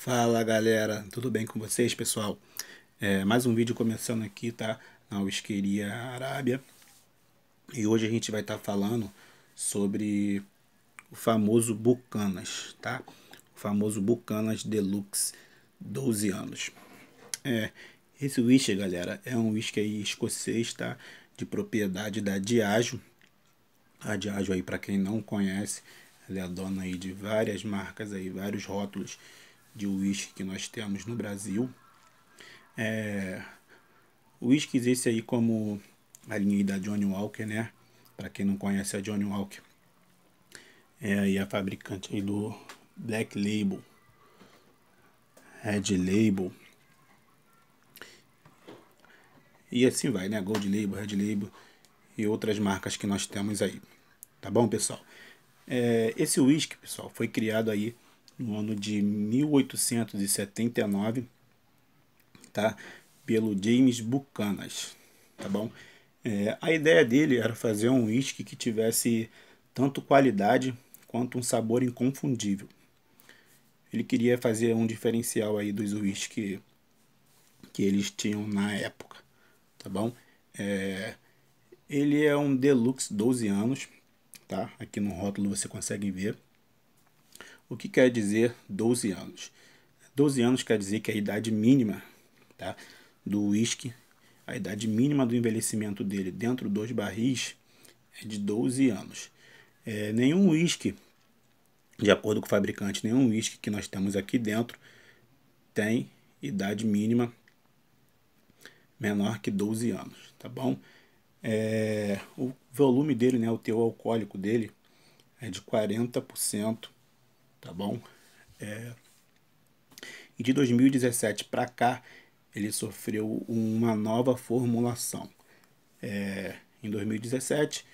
Fala galera, tudo bem com vocês pessoal? É, mais um vídeo começando aqui, tá? Na Whiskeria Arábia. E hoje a gente vai estar tá falando sobre o famoso Bucanas, tá? O famoso Bucanas Deluxe 12 anos. É, esse whisky, galera, é um whisky aí escocês, tá? De propriedade da Diageo. A Diageo aí, para quem não conhece, ela é dona aí de várias marcas aí, vários rótulos de uísque que nós temos no Brasil. É, uísques esse aí como a linha da Johnny Walker, né? Para quem não conhece a Johnny Walker. É aí a fabricante aí do Black Label, Red Label. E assim vai, né? Gold Label, Red Label e outras marcas que nós temos aí. Tá bom, pessoal? É, esse whisky, pessoal, foi criado aí no ano de 1879, tá? Pelo James Buchanan, tá bom? É, a ideia dele era fazer um whisky que tivesse tanto qualidade quanto um sabor inconfundível. Ele queria fazer um diferencial aí dos whisky que eles tinham na época, tá bom? É, ele é um Deluxe 12 anos, tá? Aqui no rótulo você consegue ver o que quer dizer 12 anos? 12 anos quer dizer que a idade mínima tá, do uísque, a idade mínima do envelhecimento dele dentro dos barris é de 12 anos. É, nenhum uísque, de acordo com o fabricante, nenhum uísque que nós temos aqui dentro tem idade mínima menor que 12 anos, tá bom? É, o volume dele, né, o teor alcoólico dele é de 40% tá bom? É... E de 2017 para cá, ele sofreu uma nova formulação. É... Em 2017,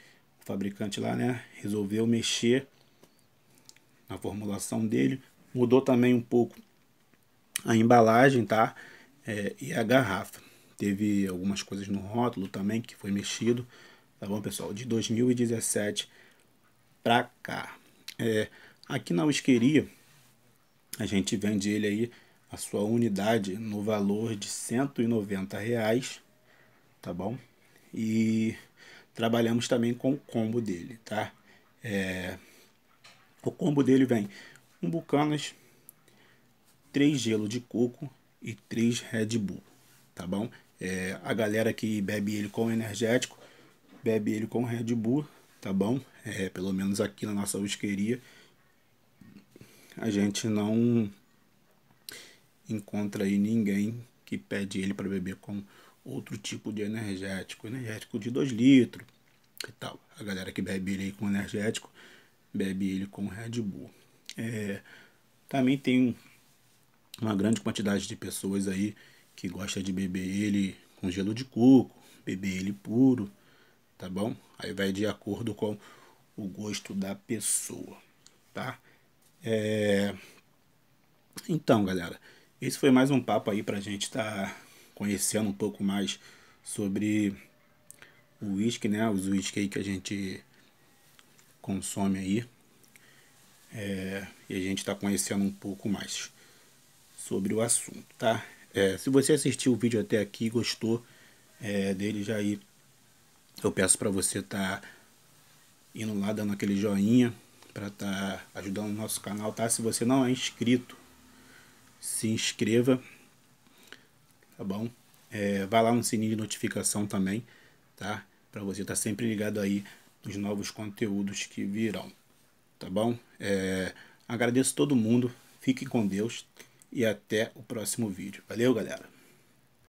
o fabricante lá né, resolveu mexer na formulação dele, mudou também um pouco a embalagem, tá? É, e a garrafa. Teve algumas coisas no rótulo também que foi mexido, tá bom, pessoal? De 2017 para cá. É, Aqui na Whiskeria, a gente vende ele aí, a sua unidade, no valor de 190 reais, tá bom? E trabalhamos também com o combo dele, tá? É... O combo dele vem um Bucanas, três gelo de coco e três Red Bull, tá bom? É, a galera que bebe ele com energético, bebe ele com Red Bull, tá bom? É, pelo menos aqui na nossa whiskeria, a gente não encontra aí ninguém que pede ele para beber com outro tipo de energético, energético de 2 litros e tal. A galera que bebe ele com energético, bebe ele com Red Bull. É, também tem uma grande quantidade de pessoas aí que gosta de beber ele com gelo de coco, beber ele puro, tá bom? Aí vai de acordo com o gosto da pessoa, tá? É... Então, galera, esse foi mais um papo aí pra gente estar tá conhecendo um pouco mais sobre o uísque, né? Os uísque aí que a gente consome aí. É... E a gente está conhecendo um pouco mais sobre o assunto, tá? É, se você assistiu o vídeo até aqui e gostou é, dele, já aí eu peço para você estar tá indo lá dando aquele joinha, para estar tá ajudando o nosso canal, tá? Se você não é inscrito, se inscreva, tá bom? É, vai lá no sininho de notificação também, tá? Para você estar tá sempre ligado aí nos novos conteúdos que virão, tá bom? É, agradeço todo mundo, fiquem com Deus e até o próximo vídeo. Valeu, galera!